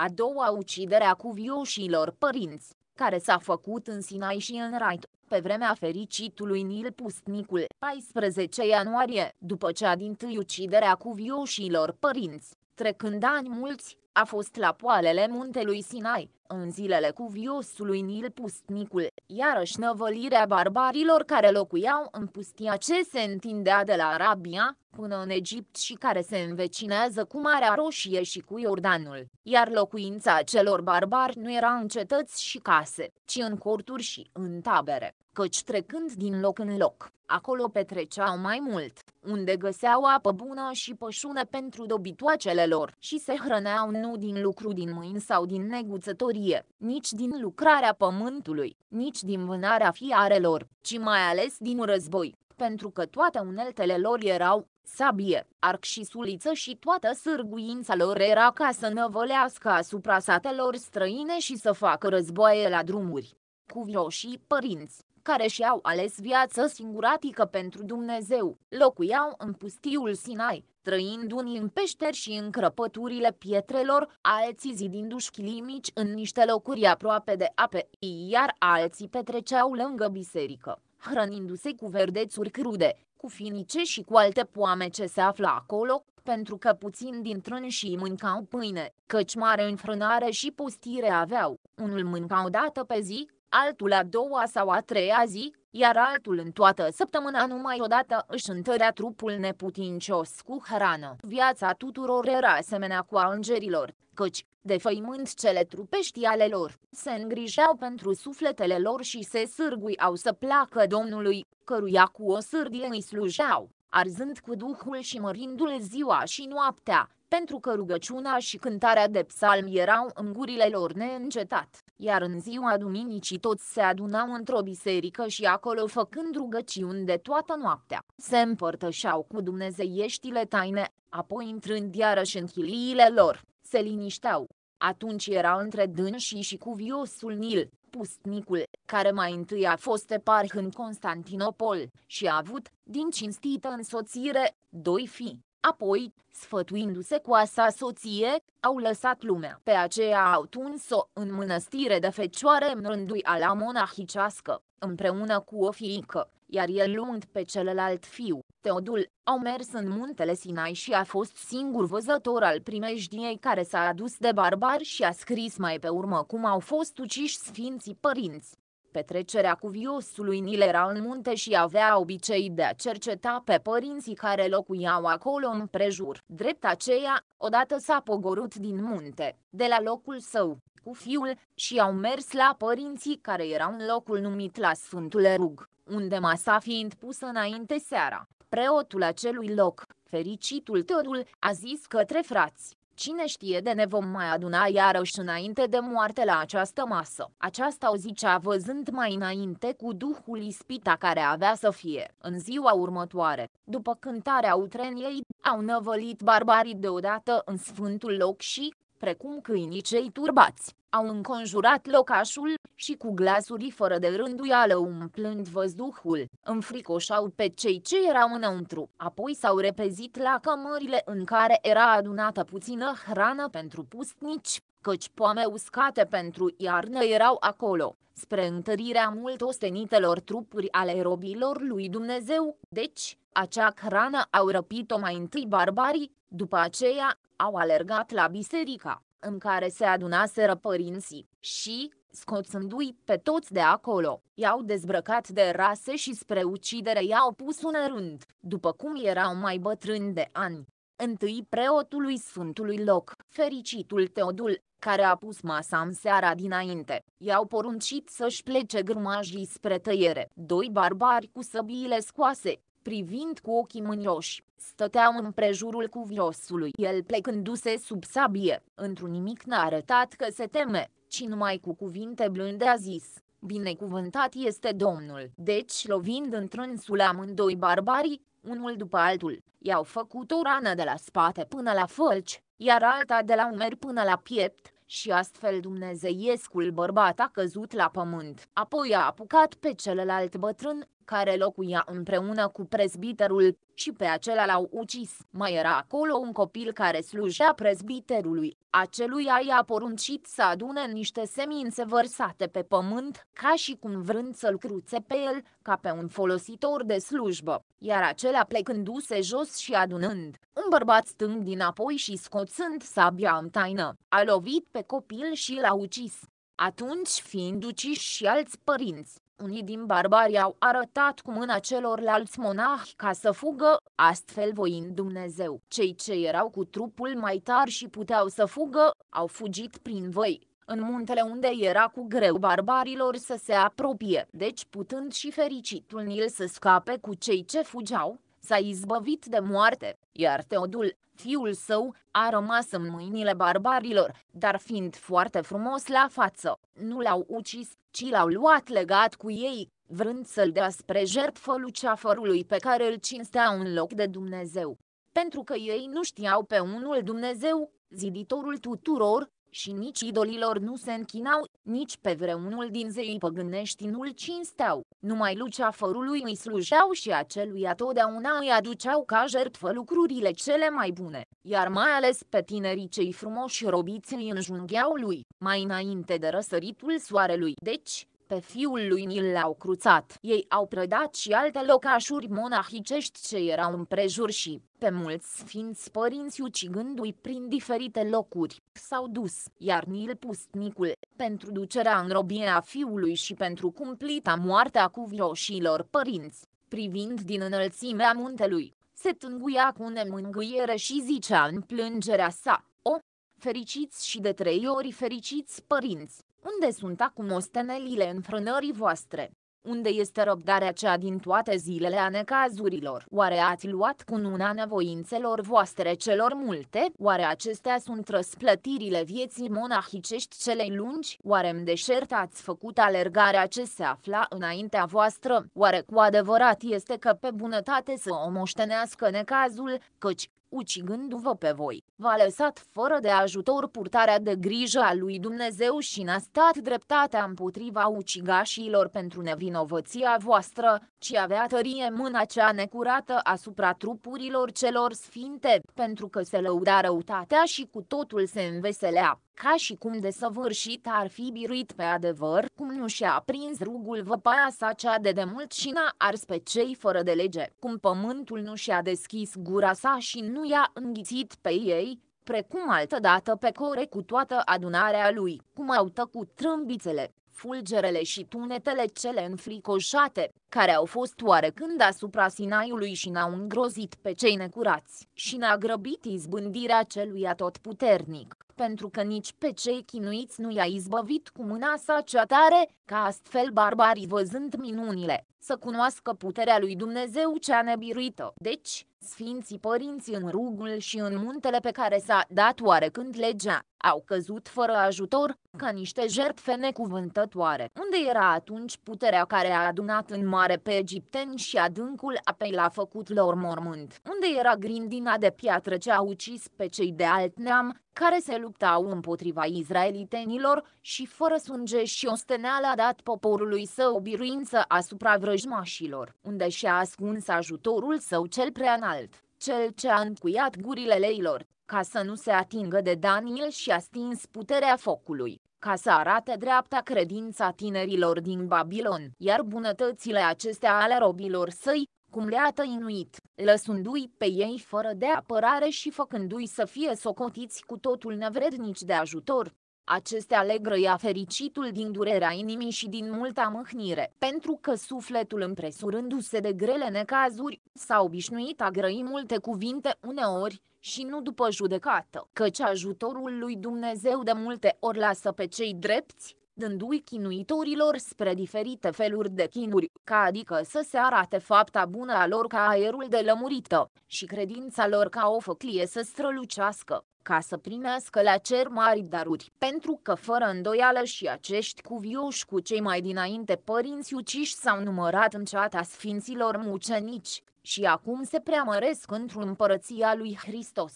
a doua ucidere a cuvioșilor părinți, care s-a făcut în Sinai și în Rait, pe vremea fericitului Nil Pustnicul, 14 ianuarie, după cea din tâi ucidere a cuvioșilor părinți, trecând ani mulți, a fost la poalele muntelui Sinai, în zilele cuviosului Nil Pustnicul, iarăși năvălirea barbarilor care locuiau în pustia ce se întindea de la Arabia, până în Egipt și care se învecinează cu Marea Roșie și cu Iordanul, iar locuința celor barbari nu era în cetăți și case, ci în corturi și în tabere, căci trecând din loc în loc, acolo petreceau mai mult, unde găseau apă bună și pășune pentru dobitoacele lor și se hrăneau nu din lucru din mâini sau din neguțători meserie, nici din lucrarea pământului, nici din vânarea fiarelor, ci mai ales din război, pentru că toate uneltele lor erau sabie, arc și suliță și toată sârguința lor era ca să năvălească asupra satelor străine și să facă războaie la drumuri. Cu și părinți, care și-au ales viață singuratică pentru Dumnezeu, locuiau în pustiul Sinai, trăind unii în peșteri și în crăpăturile pietrelor, alții zidindu-și chilimici în niște locuri aproape de ape, iar alții petreceau lângă biserică, hrănindu-se cu verdețuri crude, cu finice și cu alte poame ce se află acolo, pentru că puțin din și mâncau pâine, căci mare înfrânare și postire aveau. Unul mânca o dată pe zi, altul a doua sau a treia zi, iar altul în toată săptămâna numai odată își întărea trupul neputincios cu hrană. Viața tuturor era asemenea cu a îngerilor, căci, defăimând cele trupești ale lor, se îngrijeau pentru sufletele lor și se sârguiau să placă Domnului, căruia cu o sârdie îi slujeau, arzând cu Duhul și mărindu-l ziua și noaptea, pentru că rugăciunea și cântarea de psalmi erau în gurile lor neîncetat, iar în ziua duminicii toți se adunau într-o biserică și acolo făcând rugăciuni de toată noaptea, se împărtășeau cu dumnezeieștile taine, apoi intrând iarăși în chiliile lor, se linișteau. Atunci era între dânsii și cu viosul Nil, pustnicul, care mai întâi a fost eparh în Constantinopol și a avut, din cinstită însoțire, doi fii, apoi, sfătuindu-se cu sa soție, au lăsat lumea. Pe aceea au tuns-o în mănăstire de fecioare în a la monahicească, împreună cu o fiică, iar el luând pe celălalt fiu, Teodul, au mers în muntele Sinai și a fost singur văzător al primejdiei care s-a adus de barbar și a scris mai pe urmă cum au fost uciși sfinții părinți petrecerea cuviosului Nil era în munte și avea obicei de a cerceta pe părinții care locuiau acolo în prejur. Drept aceea, odată s-a pogorut din munte, de la locul său, cu fiul, și au mers la părinții care erau în locul numit la Sfântul Rug, unde masa fiind pusă înainte seara. Preotul acelui loc, fericitul Tărul, a zis către frați, Cine știe de ne vom mai aduna iarăși înainte de moarte la această masă. Aceasta o zicea văzând mai înainte cu duhul ispita care avea să fie. În ziua următoare, după cântarea utreniei, au năvălit barbarii deodată în sfântul loc și, precum câinii cei turbați, au înconjurat locașul, și cu glasuri fără de rânduială umplând văzduhul, înfricoșau pe cei ce erau înăuntru, apoi s-au repezit la cămările în care era adunată puțină hrană pentru pustnici, căci poame uscate pentru iarnă erau acolo, spre întărirea mult ostenitelor trupuri ale robilor lui Dumnezeu, deci, acea hrană au răpit-o mai întâi barbarii, după aceea, au alergat la biserica, în care se adunaseră părinții, și, scoțându-i pe toți de acolo, i-au dezbrăcat de rase și spre ucidere i-au pus un rând, după cum erau mai bătrâni de ani. Întâi preotului sfântului loc, fericitul Teodul, care a pus masa în seara dinainte, i-au poruncit să-și plece grumajii spre tăiere. Doi barbari cu săbiile scoase, privind cu ochii mânioși, stăteau în prejurul cuviosului. El plecându-se sub sabie, într-un nimic n-a arătat că se teme, ci numai cu cuvinte blânde a zis, Binecuvântat este Domnul. Deci lovind într-însul amândoi barbarii, unul după altul, i-au făcut o rană de la spate până la fălci, iar alta de la umeri până la piept, și astfel dumnezeiescul bărbat a căzut la pământ. Apoi a apucat pe celălalt bătrân, care locuia împreună cu prezbiterul, și pe acela l-au ucis. Mai era acolo un copil care slujea prezbiterului, aceluia i-a poruncit să adune niște semințe vărsate pe pământ, ca și cum vrând să-l cruțe pe el, ca pe un folositor de slujbă, iar acela plecându-se jos și adunând, un bărbat stând dinapoi și scoțând sabia în taină, a lovit pe copil și l-a ucis. Atunci fiind uciși și alți părinți, unii din barbari au arătat cu mâna celorlalți monahi ca să fugă, astfel voind Dumnezeu. Cei ce erau cu trupul mai tar și puteau să fugă, au fugit prin voi. în muntele unde era cu greu barbarilor să se apropie, deci putând și fericitul Nil să scape cu cei ce fugeau, s-a izbăvit de moarte, iar Teodul, fiul său, a rămas în mâinile barbarilor, dar fiind foarte frumos la față, nu l-au ucis, ci l-au luat legat cu ei, vrând să-l dea spre jertfă luceafărului pe care îl cinstea în loc de Dumnezeu. Pentru că ei nu știau pe unul Dumnezeu, ziditorul tuturor, și nici idolilor nu se închinau, nici pe vreunul din zeii păgânești nu-l cinsteau, numai luceafărului îi slujeau și aceluia totdeauna îi aduceau ca jertfă lucrurile cele mai bune, iar mai ales pe tinerii cei frumoși robiți îi înjungheau lui, mai înainte de răsăritul soarelui. Deci, pe fiul lui Nil l-au cruțat. Ei au prădat și alte locașuri monahicești ce erau împrejur și, pe mulți sfinți părinți ucigându-i prin diferite locuri, s-au dus, iar Nil Pustnicul, pentru ducerea în robie a fiului și pentru cumplita moartea cuvioșilor părinți, privind din înălțimea muntelui, se tânguia cu nemângâiere și zicea în plângerea sa, O, fericiți și de trei ori fericiți părinți, unde sunt acum ostenelile înfrânării voastre? Unde este răbdarea cea din toate zilele a necazurilor? Oare ați luat cu una nevoințelor voastre celor multe? Oare acestea sunt răsplătirile vieții monahicești celei lungi? Oare în deșert ați făcut alergarea ce se afla înaintea voastră? Oare cu adevărat este că pe bunătate să o moștenească necazul, căci ucigându-vă pe voi. V-a lăsat fără de ajutor purtarea de grijă a lui Dumnezeu și n-a stat dreptatea împotriva ucigașilor pentru nevinovăția voastră, ci avea tărie mâna cea necurată asupra trupurilor celor sfinte, pentru că se lăuda răutatea și cu totul se înveselea ca și cum de săvârșit ar fi biruit pe adevăr, cum nu și-a prins rugul văpaia sa cea de demult și n-a ars pe cei fără de lege, cum pământul nu și-a deschis gura sa și nu i-a înghițit pe ei, precum altădată pe core cu toată adunarea lui, cum au tăcut trâmbițele, fulgerele și tunetele cele înfricoșate, care au fost oarecând asupra Sinaiului și n-au îngrozit pe cei necurați și n a grăbit izbândirea celui atotputernic pentru că nici pe cei chinuiți nu i-a izbăvit cu mâna sa cea tare, ca astfel barbarii văzând minunile, să cunoască puterea lui Dumnezeu cea nebiruită. Deci, Sfinții părinți în rugul și în muntele pe care s-a dat oarecând legea, au căzut fără ajutor, ca niște jertfe necuvântătoare. Unde era atunci puterea care a adunat în mare pe egipteni și adâncul apei l-a făcut lor mormânt? Unde era grindina de piatră ce a ucis pe cei de alt neam, care se luptau împotriva izraelitenilor și fără sânge și osteneală a dat poporului său biruință asupra vrăjmașilor, unde și-a ascuns ajutorul său cel preanal? înalt, cel ce a încuiat gurile leilor, ca să nu se atingă de Daniel și a stins puterea focului, ca să arate dreapta credința tinerilor din Babilon, iar bunătățile acestea ale robilor săi, cum le-a tăinuit, lăsându-i pe ei fără de apărare și făcându-i să fie socotiți cu totul nevrednici de ajutor, acestea le grăia fericitul din durerea inimii și din multa mâhnire, pentru că sufletul împresurându-se de grele necazuri, s-a obișnuit a grăi multe cuvinte uneori, și nu după judecată, căci ajutorul lui Dumnezeu de multe ori lasă pe cei drepți, dându-i chinuitorilor spre diferite feluri de chinuri, ca adică să se arate fapta bună a lor ca aerul de lămurită, și credința lor ca o făclie să strălucească, ca să primească la cer mari daruri, pentru că fără îndoială și acești cuvioși cu cei mai dinainte părinți uciși s-au numărat în ceata sfinților mucenici și acum se preamăresc într-un împărăția lui Hristos.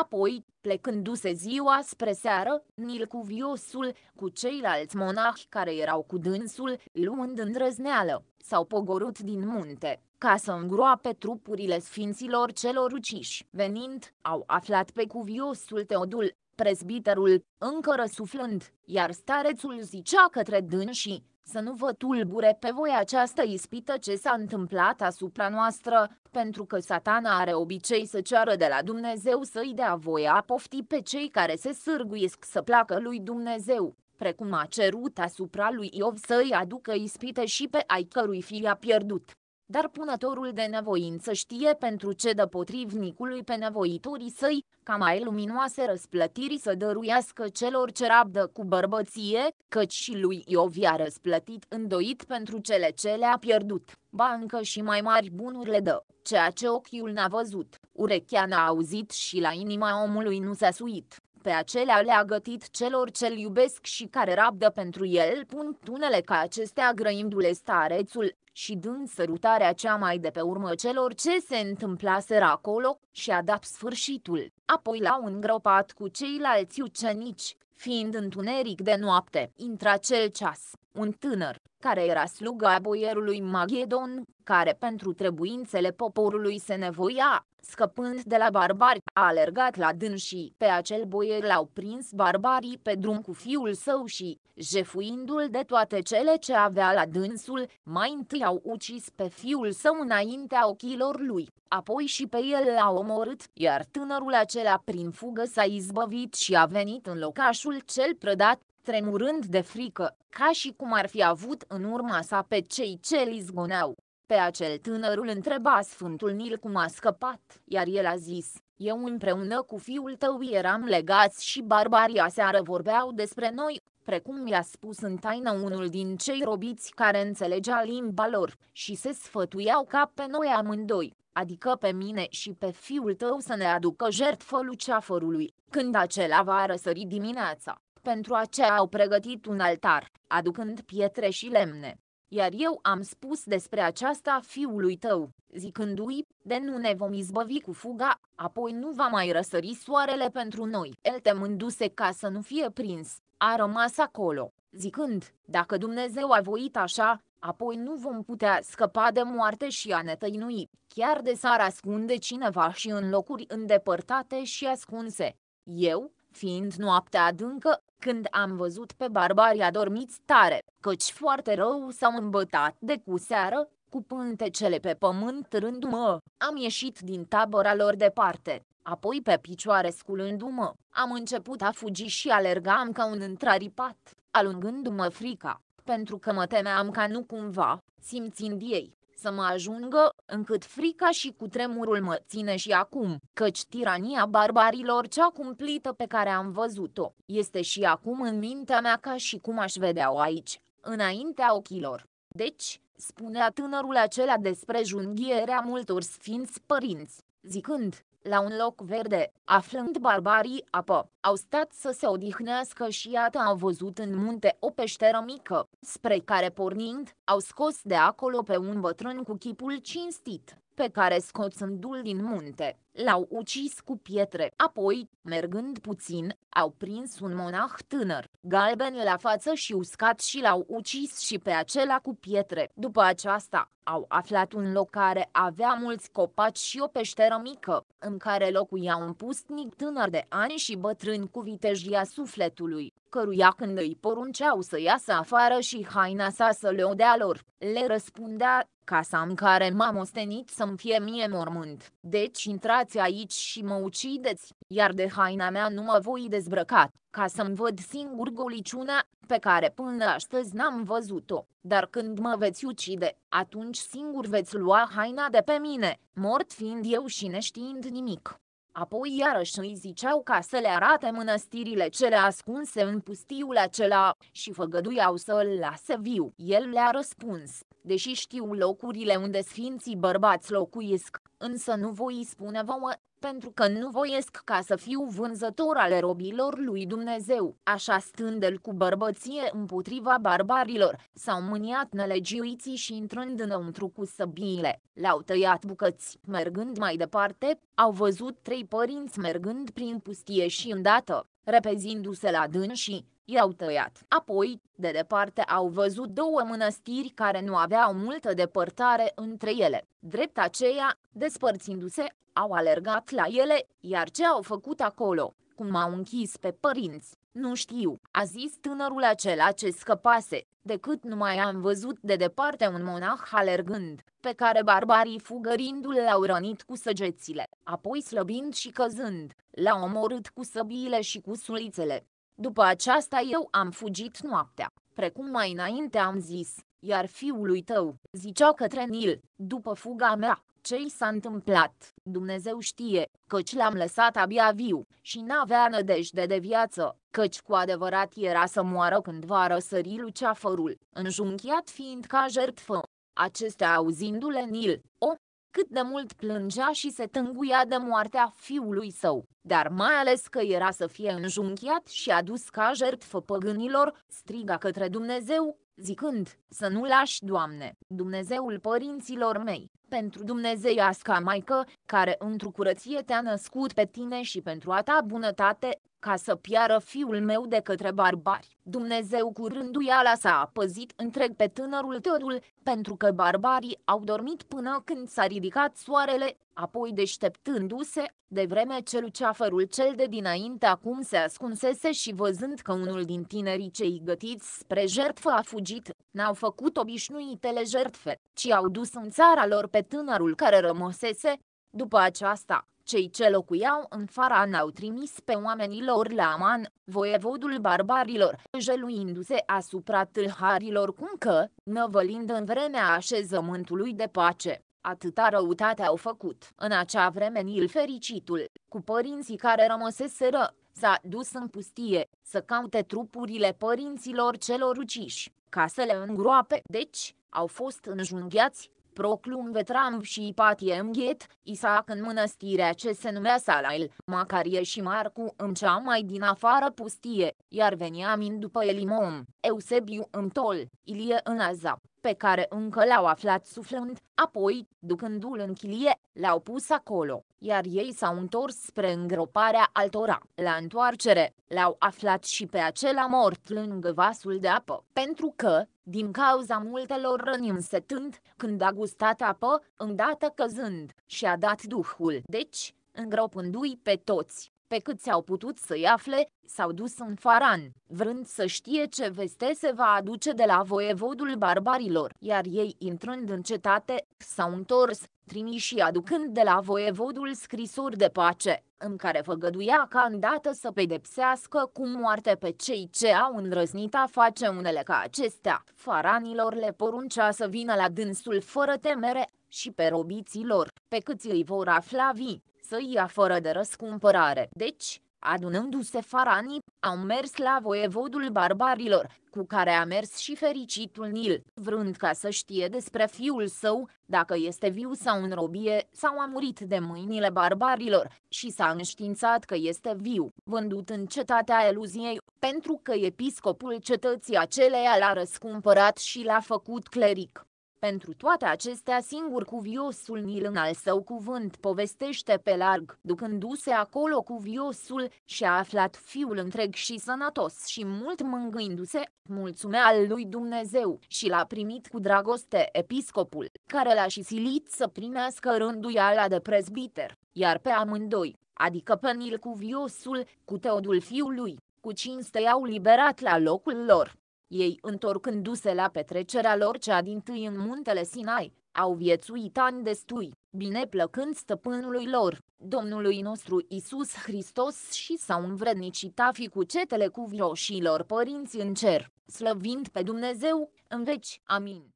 Apoi, plecându-se ziua spre seară, Nilcuviosul, cu ceilalți monahi care erau cu dânsul, luând îndrăzneală, s-au pogorut din munte, ca să îngroape trupurile sfinților celor uciși. Venind, au aflat pe cuviosul Teodul, presbiterul, încă răsuflând, iar starețul zicea către dânsii, să nu vă tulbure pe voi această ispită ce s-a întâmplat asupra noastră, pentru că satana are obicei să ceară de la Dumnezeu să-i dea voia a pofti pe cei care se sârguiesc să placă lui Dumnezeu, precum a cerut asupra lui Iov să-i aducă ispite și pe ai cărui fi a pierdut dar punătorul de nevoință știe pentru ce dă potrivnicului pe nevoitorii săi, ca mai luminoase răsplătiri să dăruiască celor ce rabdă cu bărbăție, căci și lui Iov i-a răsplătit îndoit pentru cele ce le-a pierdut, ba încă și mai mari bunuri le dă, ceea ce ochiul n-a văzut, urechea n-a auzit și la inima omului nu s-a suit pe acelea le-a gătit celor ce-l iubesc și care rabdă pentru el, punct unele ca acestea grăindu-le starețul, și dând sărutarea cea mai de pe urmă celor ce se întâmplaseră acolo, și-a dat sfârșitul. Apoi l-au îngropat cu ceilalți ucenici, fiind întuneric de noapte. Intra cel ceas, un tânăr, care era sluga boierului Magedon, care pentru trebuințele poporului se nevoia, scăpând de la barbari, a alergat la dânsii. Pe acel boier l-au prins barbarii pe drum cu fiul său și, jefuindu-l de toate cele ce avea la dânsul, mai întâi au ucis pe fiul său înaintea ochilor lui, apoi și pe el l-au omorât, iar tânărul acela prin fugă s-a izbăvit și a venit în locașul cel prădat, tremurând de frică, ca și cum ar fi avut în urma sa pe cei ce l izgoneau. Pe acel tânărul întreba Sfântul Nil cum a scăpat, iar el a zis, eu împreună cu fiul tău eram legați și barbarii seară vorbeau despre noi, precum i-a spus în taină unul din cei robiți care înțelegea limba lor, și se sfătuiau ca pe noi amândoi, adică pe mine și pe fiul tău să ne aducă jertfă luceafărului, când acela va răsări dimineața. Pentru aceea au pregătit un altar, aducând pietre și lemne, iar eu am spus despre aceasta fiului tău, zicându-i, de nu ne vom izbăvi cu fuga, apoi nu va mai răsări soarele pentru noi. El temându-se ca să nu fie prins, a rămas acolo, zicând, dacă Dumnezeu a voit așa, apoi nu vom putea scăpa de moarte și a ne tăinui, chiar de s-ar ascunde cineva și în locuri îndepărtate și ascunse. Eu, fiind noaptea adâncă, când am văzut pe barbari adormiți tare, căci foarte rău s-au îmbătat de cu seară, cu pântecele pe pământ rându-mă, am ieșit din tabăra lor departe, apoi pe picioare sculându-mă, am început a fugi și alergam ca un întraripat, alungându-mă frica, pentru că mă temeam ca nu cumva, simțind ei, să mă ajungă, încât frica și cutremurul mă ține și acum, căci tirania barbarilor cea cumplită pe care am văzut-o, este și acum în mintea mea ca și cum aș vedea-o aici, înaintea ochilor. Deci, spunea tânărul acela despre junghierea multor sfinți părinți, zicând, la un loc verde, aflând barbarii apă, au stat să se odihnească și iată au văzut în munte o peșteră mică, spre care pornind, au scos de acolo pe un bătrân cu chipul cinstit, pe care scoțându-l din munte, l-au ucis cu pietre. Apoi, mergând puțin, au prins un monah tânăr, galben la față și uscat și l-au ucis și pe acela cu pietre. După aceasta, au aflat un loc care avea mulți copaci și o peșteră mică, în care locuia un pustnic tânăr de ani și bătrân cu vitejia sufletului, căruia când îi porunceau să iasă afară și haina sa să le odea lor, le răspundea, casa în care m-am ostenit să-mi fie mie mormânt. Deci intrați aici și mă ucideți, iar de haina mea nu mă voi dezbrăca, ca să-mi văd singur goliciunea, pe care până astăzi n-am văzut-o. Dar când mă veți ucide, atunci singur veți lua haina de pe mine, mort fiind eu și neștiind nimic. Apoi iarăși îi ziceau ca să le arate mănăstirile cele ascunse în pustiul acela și făgăduiau să îl lase viu. El le-a răspuns, deși știu locurile unde sfinții bărbați locuiesc, însă nu voi spune vouă, pentru că nu voiesc ca să fiu vânzător ale robilor lui Dumnezeu, așa stând el cu bărbăție împotriva barbarilor, s-au mâniat nelegiuiții și intrând înăuntru cu săbiile, le-au tăiat bucăți. Mergând mai departe, au văzut trei părinți mergând prin pustie și îndată, repezindu-se la dânsii, i-au tăiat. Apoi, de departe au văzut două mănăstiri care nu aveau multă depărtare între ele. Drept aceea, despărțindu-se, au alergat la ele, iar ce au făcut acolo, cum au închis pe părinți, nu știu, a zis tânărul acela ce scăpase, decât mai am văzut de departe un monah alergând, pe care barbarii fugărindu-l l-au rănit cu săgețile, apoi slăbind și căzând, l-au omorât cu săbiile și cu sulițele. După aceasta eu am fugit noaptea, precum mai înainte am zis, iar fiului tău, zicea către Nil, după fuga mea, ce i s-a întâmplat, Dumnezeu știe, căci l-am lăsat abia viu și n-avea nădejde de viață, căci cu adevărat era să moară când va răsări luceafărul, înjunghiat fiind ca jertfă. Acestea auzindu-le Nil, o, cât de mult plângea și se tânguia de moartea fiului său, dar mai ales că era să fie înjunghiat și adus ca jertfă păgânilor, striga către Dumnezeu, zicând, să nu lași Doamne, Dumnezeul părinților mei, pentru Dumnezeiasca Maică, care într-o curăție te-a născut pe tine și pentru a ta bunătate, ca să piară fiul meu de către barbari. Dumnezeu cu rânduiala s-a apăzit întreg pe tânărul tărul, pentru că barbarii au dormit până când s-a ridicat soarele, apoi deșteptându-se, de vreme ce luceafărul cel de dinainte acum se ascunsese și văzând că unul din tinerii cei gătiți spre jertfă a fugit, n-au făcut obișnuitele jertfe, ci au dus în țara lor pe tânărul care rămăsese. După aceasta, cei ce locuiau în Faran au trimis pe oamenii lor la Aman, voievodul barbarilor, jeluindu-se asupra tâlharilor cum că, năvălind în vremea așezământului de pace. Atâta răutate au făcut. În acea vreme Nil fericitul, cu părinții care rămăseseră, s-a dus în pustie, să caute trupurile părinților celor uciși, ca să le îngroape, deci, au fost înjunghiați, Proclum Vetram și Ipatiem Ghet, Isaac în mănăstirea ce se numea Salail, Macarie și Marcu în cea mai din afară pustie, iar Veniamin după Elimom, Eusebiu în Tol, Ilie în Azap, pe care încă l-au aflat suflând, apoi, ducându-l în chilie, l-au pus acolo, iar ei s-au întors spre îngroparea altora. La întoarcere, l-au aflat și pe acela mort lângă vasul de apă, pentru că, din cauza multelor răni însetând, când a gustat apă, îndată căzând, și-a dat duhul. Deci, îngropându-i pe toți, pe cât s-au putut să-i afle, s-au dus în Faran, vrând să știe ce veste se va aduce de la voievodul barbarilor, iar ei intrând în cetate, s-au întors, trimiși aducând de la voievodul scrisori de pace, în care făgăduia ca îndată să pedepsească cu moarte pe cei ce au îndrăznit a face unele ca acestea. Faranilor le poruncea să vină la dânsul fără temere, și pe robiții lor, pe cât îi vor afla vii, să ia fără de răscumpărare. Deci, adunându-se faranii, au mers la voievodul barbarilor, cu care a mers și fericitul Nil, vrând ca să știe despre fiul său, dacă este viu sau în robie, sau a murit de mâinile barbarilor, și s-a înștiințat că este viu, vândut în cetatea Eluziei, pentru că episcopul cetății aceleia l-a răscumpărat și l-a făcut cleric. Pentru toate acestea singur cuviosul Nil în al său cuvânt povestește pe larg, ducându-se acolo cuviosul, și-a aflat fiul întreg și sănătos și mult mângâindu-se, mulțumea al lui Dumnezeu și l-a primit cu dragoste episcopul, care l-a și silit să primească rânduiala de prezbiter, iar pe amândoi, adică pe Nil cuviosul, cu Teodul fiului, cu cinste i-au liberat la locul lor. Ei, întorcându-se la petrecerea lor cea din tâi în muntele Sinai, au viețuit ani destui, bine plăcând stăpânului lor, Domnului nostru Isus Hristos și s-au învrednicit a fi cu cetele cuvioșilor părinți în cer, slăvind pe Dumnezeu, în veci. Amin.